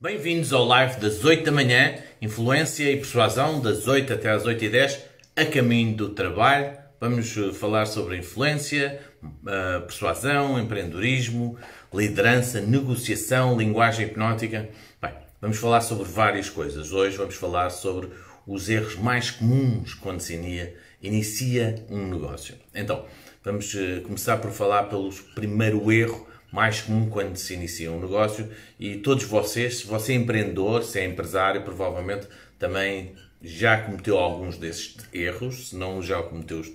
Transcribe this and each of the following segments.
Bem-vindos ao live das 8 da manhã, Influência e Persuasão, das 8 até às 8 e 10, a caminho do trabalho. Vamos eh, falar sobre influência, eh, persuasão, empreendedorismo, liderança, negociação, linguagem hipnótica. Bem, vamos falar sobre várias coisas. Hoje vamos falar sobre os erros mais comuns quando se inicia, inicia um negócio. Então, vamos eh, começar por falar pelo primeiro erro mais comum quando se inicia um negócio e todos vocês, se você é empreendedor, se é empresário, provavelmente também já cometeu alguns desses erros, se não já cometeu-os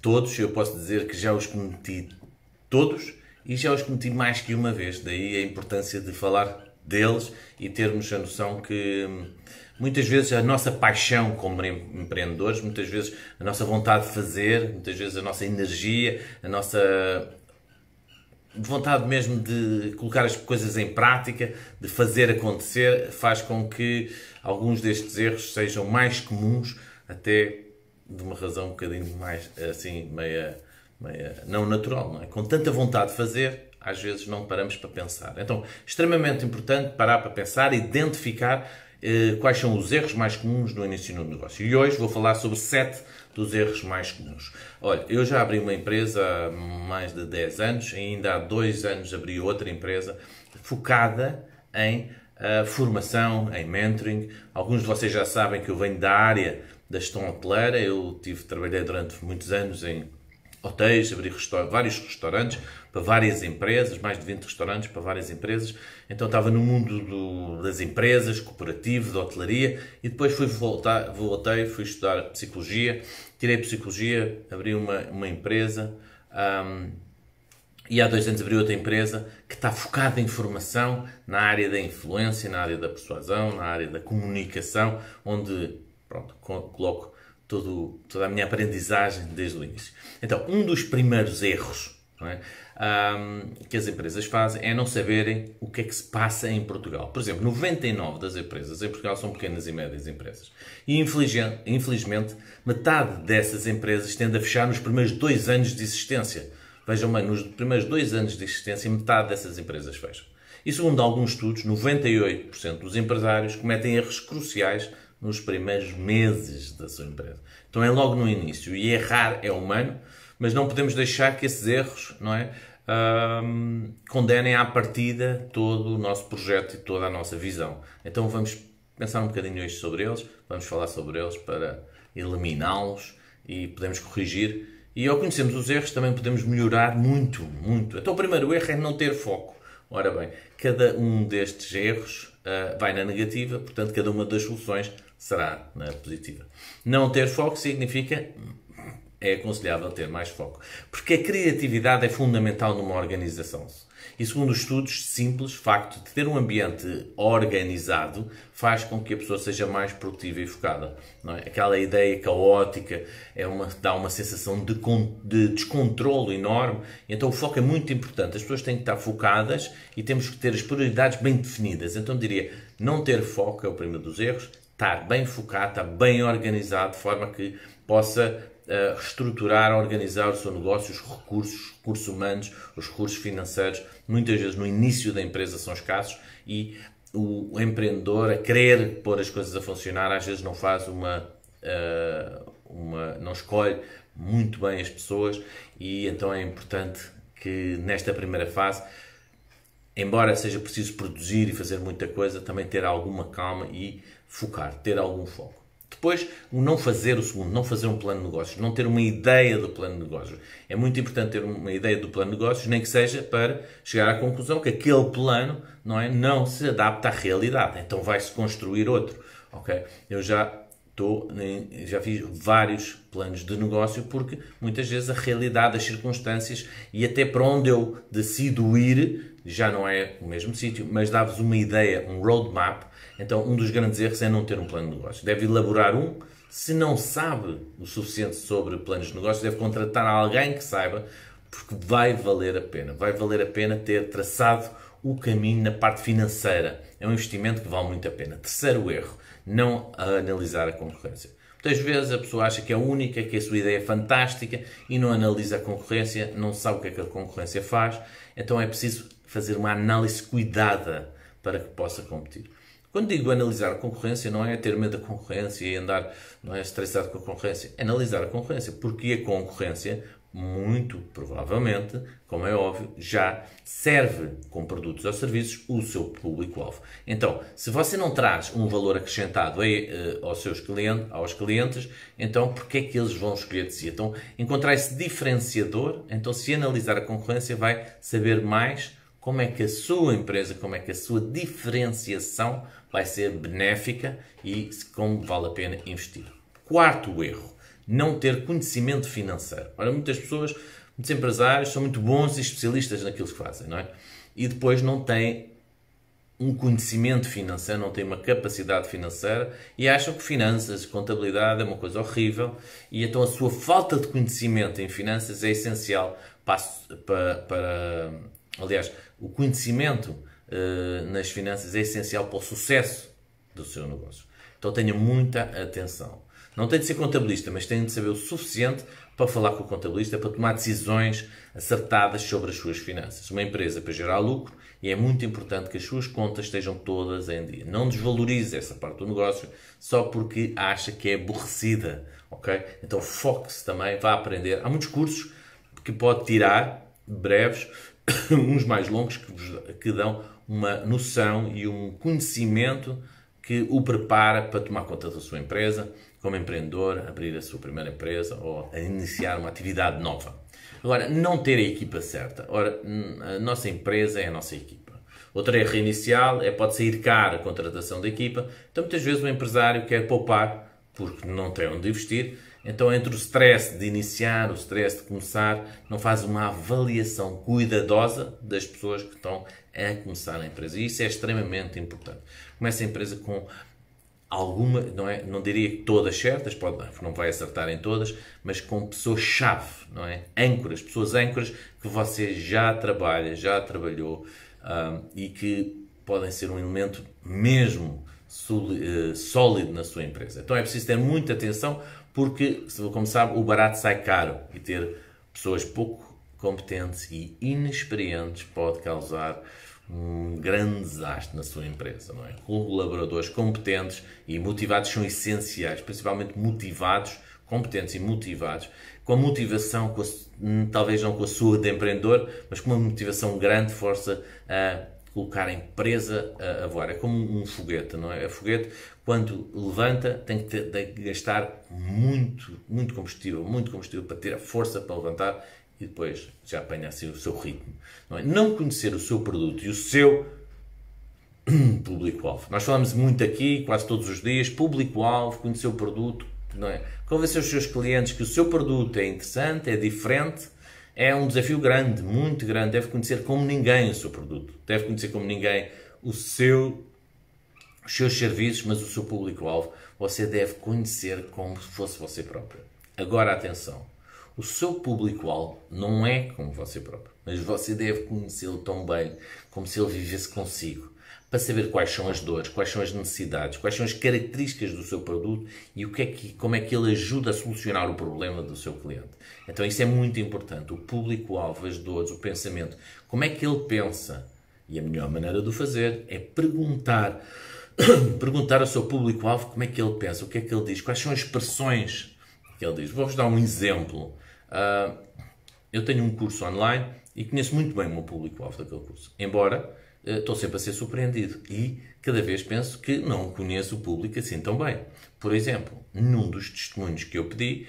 todos. Eu posso dizer que já os cometi todos e já os cometi mais que uma vez. Daí a importância de falar deles e termos a noção que hum, muitas vezes a nossa paixão como empreendedores, muitas vezes a nossa vontade de fazer, muitas vezes a nossa energia, a nossa vontade mesmo de colocar as coisas em prática, de fazer acontecer, faz com que alguns destes erros sejam mais comuns, até de uma razão um bocadinho mais assim, meia, meia não natural, não é? Com tanta vontade de fazer, às vezes não paramos para pensar. Então, extremamente importante parar para pensar, identificar eh, quais são os erros mais comuns no início do negócio. E hoje vou falar sobre sete dos erros mais comuns. Olha, eu já abri uma empresa há mais de 10 anos, ainda há dois anos abri outra empresa focada em uh, formação, em mentoring. Alguns de vocês já sabem que eu venho da área da gestão hoteleira, eu tive, trabalhei durante muitos anos em hotéis, abrir resta vários restaurantes para várias empresas, mais de 20 restaurantes para várias empresas. Então estava no mundo do, das empresas, cooperativo, de hotelaria e depois fui voltar, voltei, fui estudar psicologia, tirei psicologia, abri uma, uma empresa um, e há dois anos abri outra empresa que está focada em formação na área da influência, na área da persuasão, na área da comunicação, onde pronto, coloco todo, toda a minha aprendizagem desde o início. Então, um dos primeiros erros é? um, que as empresas fazem é não saberem o que é que se passa em Portugal. Por exemplo, 99% das empresas em Portugal são pequenas e médias empresas. E infelizmente, metade dessas empresas tende a fechar nos primeiros dois anos de existência. Vejam bem, nos primeiros dois anos de existência, metade dessas empresas fecham. E segundo alguns estudos, 98% dos empresários cometem erros cruciais nos primeiros meses da sua empresa. Então é logo no início. E errar é humano, mas não podemos deixar que esses erros não é, condenem à partida todo o nosso projeto e toda a nossa visão. Então vamos pensar um bocadinho hoje sobre eles, vamos falar sobre eles para eliminá-los e podemos corrigir. E ao conhecermos os erros também podemos melhorar muito, muito. Então o primeiro erro é não ter foco. Ora bem, cada um destes erros uh, vai na negativa, portanto cada uma das soluções será né, positiva. Não ter foco significa é aconselhável ter mais foco, porque a criatividade é fundamental numa organização. E segundo estudos simples, facto de ter um ambiente organizado faz com que a pessoa seja mais produtiva e focada. É? Aquela ideia caótica é uma, dá uma sensação de, de descontrolo enorme, então o foco é muito importante. As pessoas têm que estar focadas e temos que ter as prioridades bem definidas. Então diria, não ter foco é o primeiro dos erros, estar bem focado, estar bem organizado, de forma que possa uh, organizar o seu negócio, os recursos, os recursos humanos, os recursos financeiros, muitas vezes no início da empresa são escassos e o empreendedor a querer pôr as coisas a funcionar às vezes não faz uma, uh, uma não escolhe muito bem as pessoas e então é importante que nesta primeira fase embora seja preciso produzir e fazer muita coisa também ter alguma calma e focar, ter algum foco. Depois, o não fazer o segundo, não fazer um plano de negócios, não ter uma ideia do plano de negócios. É muito importante ter uma ideia do plano de negócios, nem que seja para chegar à conclusão que aquele plano não, é, não se adapta à realidade. Então vai-se construir outro. Okay? Eu já Tô, né, já fiz vários planos de negócio porque muitas vezes a realidade, as circunstâncias e até para onde eu decido ir já não é o mesmo sítio, mas dá-vos uma ideia, um roadmap. Então, um dos grandes erros é não ter um plano de negócio. Deve elaborar um. Se não sabe o suficiente sobre planos de negócio, deve contratar alguém que saiba, porque vai valer a pena. Vai valer a pena ter traçado o caminho na parte financeira. É um investimento que vale muito a pena. Terceiro erro não a analisar a concorrência. Muitas vezes a pessoa acha que é única, que a sua ideia é fantástica e não analisa a concorrência, não sabe o que é que a concorrência faz, então é preciso fazer uma análise cuidada para que possa competir. Quando digo analisar a concorrência, não é ter medo da concorrência e andar não é estressado com a concorrência. É analisar a concorrência, porque a concorrência muito provavelmente, como é óbvio, já serve com produtos ou serviços o seu público-alvo. Então, se você não traz um valor acrescentado aí, uh, aos seus clientes, aos clientes, então por é que eles vão escolher de si? Então, encontrar esse diferenciador, então se analisar a concorrência vai saber mais como é que a sua empresa, como é que a sua diferenciação vai ser benéfica e como vale a pena investir. Quarto erro não ter conhecimento financeiro. Ora, muitas pessoas, muitos empresários, são muito bons e especialistas naquilo que fazem, não é? E depois não têm um conhecimento financeiro, não têm uma capacidade financeira e acham que finanças, contabilidade é uma coisa horrível e então a sua falta de conhecimento em finanças é essencial para, para, para aliás, o conhecimento uh, nas finanças é essencial para o sucesso do seu negócio. Então tenha muita atenção. Não tem de ser contabilista, mas tem de saber o suficiente para falar com o contabilista, para tomar decisões acertadas sobre as suas finanças. Uma empresa para gerar lucro e é muito importante que as suas contas estejam todas em dia. Não desvalorize essa parte do negócio só porque acha que é aborrecida, ok? Então foque-se também, vá aprender. Há muitos cursos que pode tirar, breves, uns mais longos, que, vos, que dão uma noção e um conhecimento que o prepara para tomar conta da sua empresa como empreendedor, abrir a sua primeira empresa ou a iniciar uma atividade nova. Agora, não ter a equipa certa. Ora, a nossa empresa é a nossa equipa. Outro erro inicial é pode sair caro a contratação da equipa. Então, muitas vezes, o empresário quer poupar porque não tem onde investir. Então, entre o stress de iniciar, o stress de começar, não faz uma avaliação cuidadosa das pessoas que estão a começar a empresa. E isso é extremamente importante. Começa a empresa com alguma, não, é, não diria que todas certas, pode, não vai acertar em todas, mas com pessoas-chave, não é? Âncoras, pessoas âncoras que você já trabalha, já trabalhou um, e que podem ser um elemento mesmo eh, sólido na sua empresa. Então é preciso ter muita atenção porque, como sabe, o barato sai caro e ter pessoas pouco competentes e inexperientes pode causar um grande desastre na sua empresa, não é? Colaboradores competentes e motivados são essenciais, principalmente motivados, competentes e motivados, com a motivação, com a, hum, talvez não com a sua de empreendedor, mas com uma motivação grande, força a colocar a empresa a, a voar. É como um foguete, não é? a foguete, quando levanta, tem que, ter, tem que gastar muito, muito combustível, muito combustível para ter a força para levantar e depois já apanha assim o seu ritmo. Não, é? não conhecer o seu produto e o seu público-alvo. Nós falamos muito aqui, quase todos os dias, público-alvo, conhecer o produto, não é? Convencer os seus clientes que o seu produto é interessante, é diferente, é um desafio grande, muito grande. Deve conhecer como ninguém o seu produto, deve conhecer como ninguém o seu, os seus serviços, mas o seu público-alvo você deve conhecer como se fosse você próprio. Agora, atenção o seu público-alvo não é como você próprio, mas você deve conhecê-lo tão bem como se ele vivesse consigo, para saber quais são as dores, quais são as necessidades, quais são as características do seu produto e o que é que, como é que ele ajuda a solucionar o problema do seu cliente. Então isso é muito importante. O público-alvo, as dores, o pensamento, como é que ele pensa. E a melhor maneira de o fazer é perguntar perguntar ao seu público-alvo como é que ele pensa, o que é que ele diz, quais são as expressões que ele diz. Vou-vos dar um exemplo. Uh, eu tenho um curso online e conheço muito bem o meu público-alvo daquele curso. Embora uh, estou sempre a ser surpreendido e cada vez penso que não conheço o público assim tão bem. Por exemplo, num dos testemunhos que eu pedi,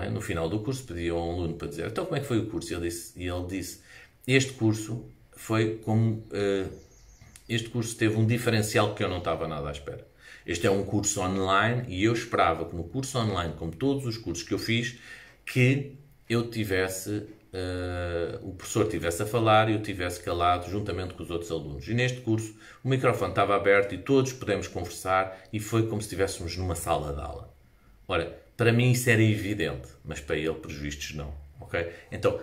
é? no final do curso, pedi a um aluno para dizer então como é que foi o curso? E ele disse, e ele disse este curso foi como... Uh, este curso teve um diferencial que eu não estava nada à espera. Este é um curso online e eu esperava que no curso online, como todos os cursos que eu fiz, que eu tivesse, uh, o professor tivesse a falar e eu tivesse calado juntamente com os outros alunos. E neste curso o microfone estava aberto e todos pudemos conversar e foi como se estivéssemos numa sala de aula. Ora, para mim isso era evidente, mas para ele, por vistos, não. Okay? Então,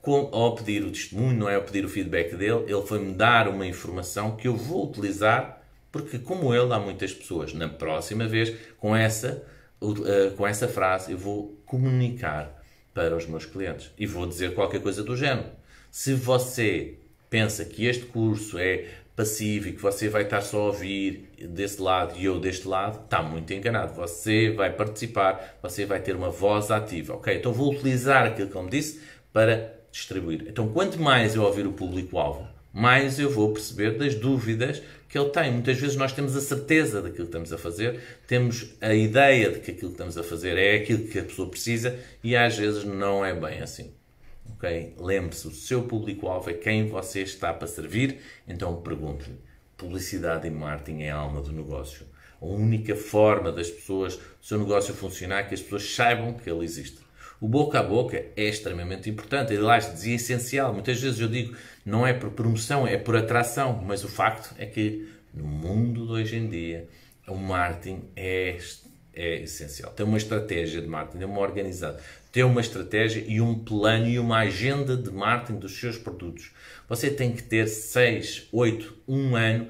com, ao pedir o testemunho, não é ao pedir o feedback dele, ele foi-me dar uma informação que eu vou utilizar, porque como ele, há muitas pessoas. Na próxima vez, com essa, eh, com essa frase, eu vou comunicar para os meus clientes. E vou dizer qualquer coisa do género. Se você pensa que este curso é passivo e que você vai estar só a ouvir desse lado e eu deste lado, está muito enganado. Você vai participar, você vai ter uma voz ativa. Ok, então vou utilizar aquilo que eu me disse para distribuir. Então, quanto mais eu ouvir o público-alvo, mais eu vou perceber das dúvidas que ele tem. Muitas vezes nós temos a certeza daquilo que estamos a fazer, temos a ideia de que aquilo que estamos a fazer é aquilo que a pessoa precisa e às vezes não é bem assim. Okay? Lembre-se, o seu público-alvo é quem você está para servir, então pergunte-lhe. Publicidade e marketing é a alma do negócio. A única forma das pessoas, do seu negócio funcionar, é que as pessoas saibam que ele existe. O boca a boca é extremamente importante, lá dizia essencial. Muitas vezes eu digo, não é por promoção, é por atração, mas o facto é que no mundo de hoje em dia, o marketing é, é essencial. Ter uma estratégia de marketing, ter uma organização, ter uma estratégia e um plano e uma agenda de marketing dos seus produtos. Você tem que ter 6, 8, 1 ano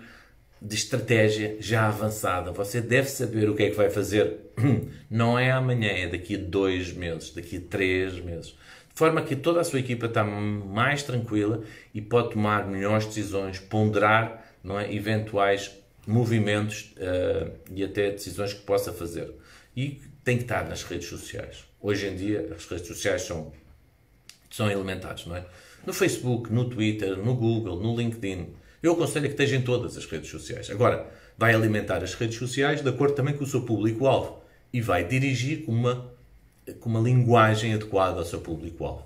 de estratégia já avançada. Você deve saber o que é que vai fazer. Não é amanhã, é daqui a dois meses, daqui a três meses. De forma que toda a sua equipa está mais tranquila e pode tomar melhores decisões, ponderar não é, eventuais movimentos uh, e até decisões que possa fazer. E tem que estar nas redes sociais. Hoje em dia, as redes sociais são, são elementares, não é? No Facebook, no Twitter, no Google, no LinkedIn eu aconselho a que esteja em todas as redes sociais. Agora, vai alimentar as redes sociais de acordo também com o seu público-alvo e vai dirigir com uma, com uma linguagem adequada ao seu público-alvo.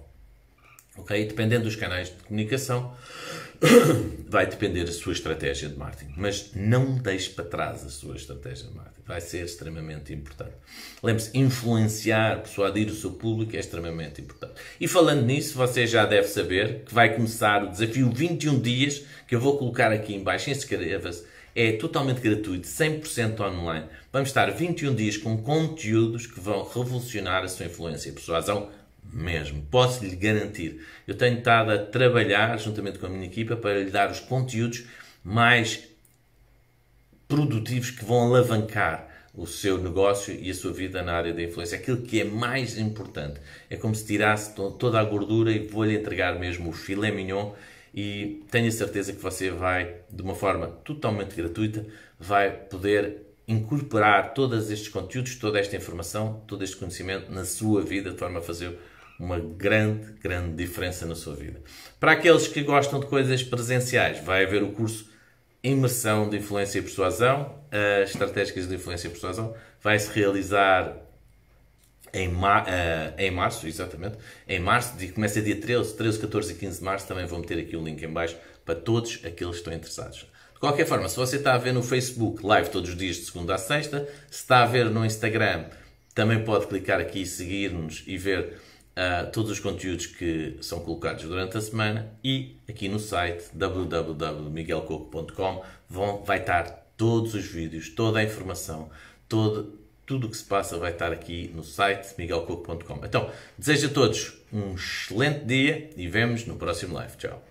ok? Dependendo dos canais de comunicação, vai depender da sua estratégia de marketing, mas não deixe para trás a sua estratégia de marketing. Vai ser extremamente importante. Lembre-se, influenciar, persuadir o seu público é extremamente importante. E falando nisso, você já deve saber que vai começar o desafio 21 dias, que eu vou colocar aqui em baixo, inscreva-se. É totalmente gratuito, 100% online. Vamos estar 21 dias com conteúdos que vão revolucionar a sua influência e persuasão mesmo, posso lhe garantir. Eu tenho estado a trabalhar juntamente com a minha equipa para lhe dar os conteúdos mais produtivos que vão alavancar o seu negócio e a sua vida na área da influência. Aquilo que é mais importante. É como se tirasse toda a gordura e vou-lhe entregar mesmo o filé mignon e tenho a certeza que você vai, de uma forma totalmente gratuita, vai poder incorporar todos estes conteúdos, toda esta informação, todo este conhecimento na sua vida, de forma a fazer uma grande, grande diferença na sua vida. Para aqueles que gostam de coisas presenciais, vai haver o curso Imersão de Influência e Persuasão, Estratégicas de Influência e Persuasão, vai-se realizar em, ma uh, em março, exatamente, em março, começa dia 13, 13, 14 e 15 de março, também vou meter aqui o link em baixo para todos aqueles que estão interessados. De qualquer forma, se você está a ver no Facebook live todos os dias de segunda a sexta, se está a ver no Instagram, também pode clicar aqui, seguir-nos e ver ah, todos os conteúdos que são colocados durante a semana e aqui no site www.miguelcoco.com vão, vai estar todos os vídeos, toda a informação, todo, tudo o que se passa vai estar aqui no site miguelcoco.com. Então, desejo a todos um excelente dia e vemos no próximo live. Tchau.